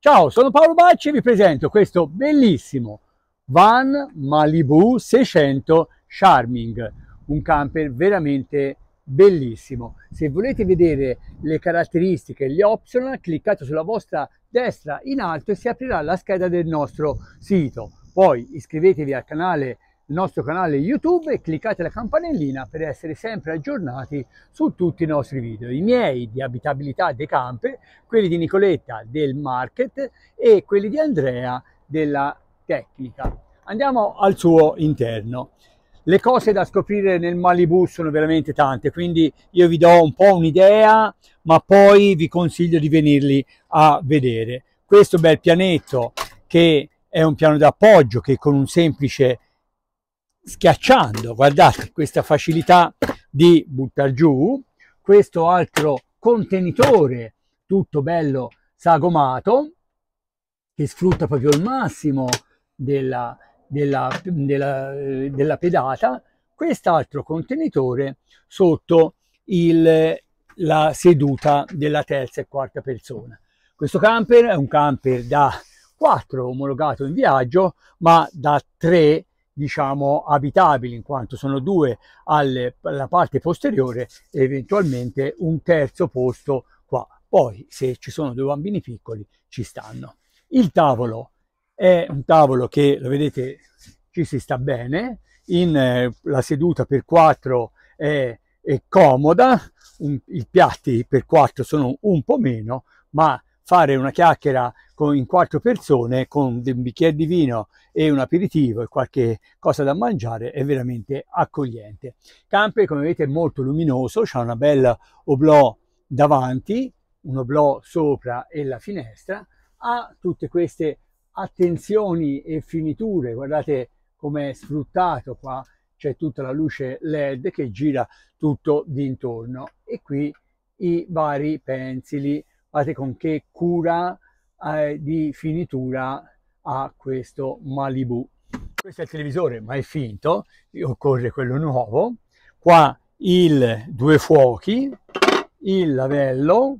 Ciao, sono Paolo Bacci e vi presento questo bellissimo Van Malibu 600 Charming, un camper veramente bellissimo. Se volete vedere le caratteristiche, gli optional, cliccate sulla vostra destra in alto e si aprirà la scheda del nostro sito. Poi iscrivetevi al canale il nostro canale YouTube e cliccate la campanellina per essere sempre aggiornati su tutti i nostri video. I miei di abitabilità dei campe, quelli di Nicoletta del market e quelli di Andrea della tecnica. Andiamo al suo interno. Le cose da scoprire nel Malibu sono veramente tante, quindi io vi do un po' un'idea, ma poi vi consiglio di venirli a vedere. Questo bel pianetto che è un piano d'appoggio che con un semplice schiacciando, guardate questa facilità di buttare giù, questo altro contenitore tutto bello sagomato che sfrutta proprio il massimo della, della, della, della pedata, quest'altro contenitore sotto il, la seduta della terza e quarta persona. Questo camper è un camper da 4 omologato in viaggio, ma da 3 diciamo abitabili in quanto sono due alla parte posteriore e eventualmente un terzo posto qua poi se ci sono due bambini piccoli ci stanno il tavolo è un tavolo che lo vedete ci si sta bene in eh, la seduta per quattro è, è comoda un, i piatti per quattro sono un po' meno ma fare una chiacchiera con, in quattro persone con un bicchiere di vino e un aperitivo e qualche cosa da mangiare è veramente accogliente. Campe come vedete è molto luminoso, c'è una bella oblò davanti, un oblò sopra e la finestra, ha tutte queste attenzioni e finiture, guardate come è sfruttato qua, c'è tutta la luce LED che gira tutto d'intorno e qui i vari pensili, guardate con che cura eh, di finitura a questo Malibu. Questo è il televisore, ma è finto, occorre quello nuovo. Qua il due fuochi, il lavello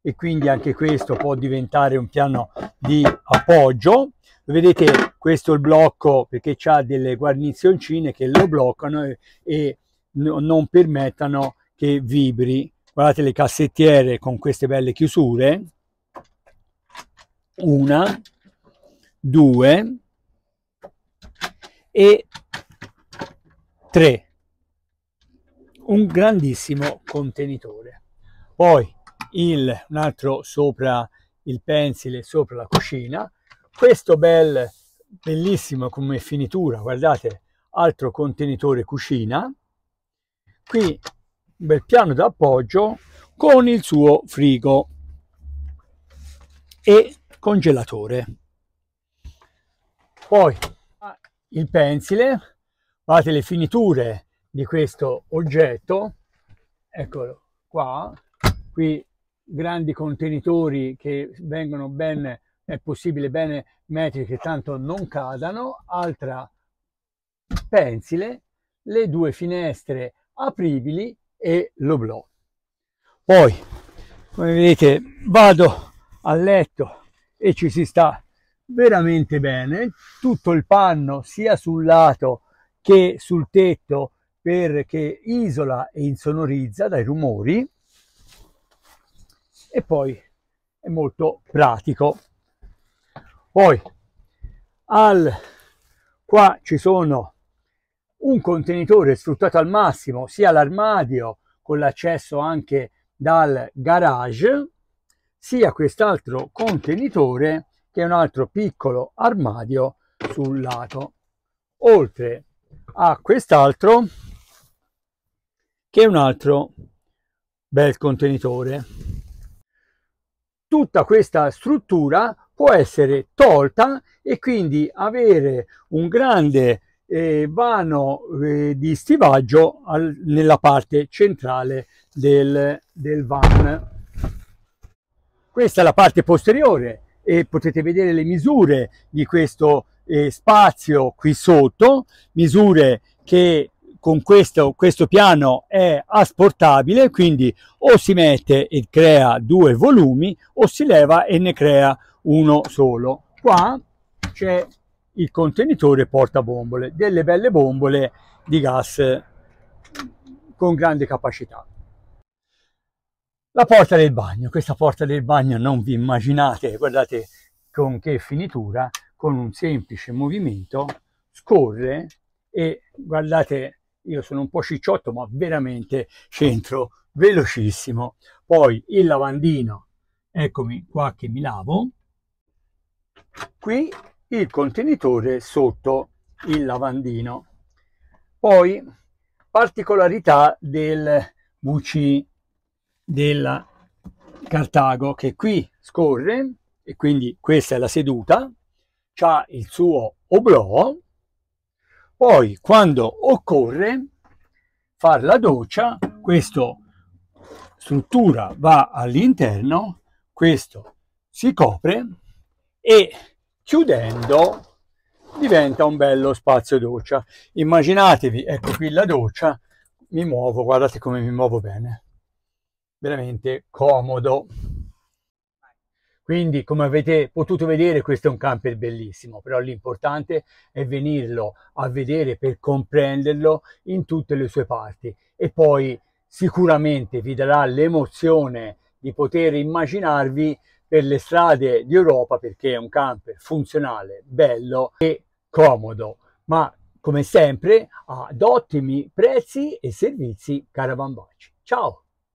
e quindi anche questo può diventare un piano di appoggio. Vedete questo è il blocco perché ha delle guarnizioncine che lo bloccano e, e non permettano che vibri. Guardate le cassettiere con queste belle chiusure una, due e tre. Un grandissimo contenitore. Poi il, un altro sopra il pensile, sopra la cucina. Questo bel, bellissimo come finitura, guardate, altro contenitore cucina. Qui un bel piano d'appoggio con il suo frigo e congelatore. Poi il pensile, guardate le finiture di questo oggetto, eccolo qua, qui grandi contenitori che vengono ben, è possibile bene metri che tanto non cadano, altra pensile, le due finestre apribili e l'oblò. Poi, come vedete, vado a letto e ci si sta veramente bene. Tutto il panno sia sul lato che sul tetto perché isola e insonorizza dai rumori e poi è molto pratico. Poi al qua ci sono un contenitore sfruttato al massimo, sia l'armadio con l'accesso anche dal garage sia quest'altro contenitore che un altro piccolo armadio sul lato oltre a quest'altro che un altro bel contenitore tutta questa struttura può essere tolta e quindi avere un grande eh, vano eh, di stivaggio al, nella parte centrale del, del van questa è la parte posteriore e potete vedere le misure di questo eh, spazio qui sotto, misure che con questo, questo, piano è asportabile, quindi o si mette e crea due volumi o si leva e ne crea uno solo. Qua c'è il contenitore portabombole, delle belle bombole di gas con grande capacità. La porta del bagno, questa porta del bagno non vi immaginate, guardate con che finitura, con un semplice movimento scorre e guardate, io sono un po' cicciotto ma veramente centro velocissimo. Poi il lavandino, eccomi qua che mi lavo, qui il contenitore sotto il lavandino. Poi particolarità del WC della Cartago che qui scorre e quindi questa è la seduta, ha il suo oblò, poi quando occorre fare la doccia, questa struttura va all'interno, questo si copre e chiudendo diventa un bello spazio doccia. Immaginatevi, ecco qui la doccia, mi muovo, guardate come mi muovo bene veramente comodo. Quindi, come avete potuto vedere, questo è un camper bellissimo, però l'importante è venirlo a vedere per comprenderlo in tutte le sue parti e poi sicuramente vi darà l'emozione di poter immaginarvi per le strade di Europa perché è un camper funzionale, bello e comodo, ma come sempre ad ottimi prezzi e servizi Caravan Ciao!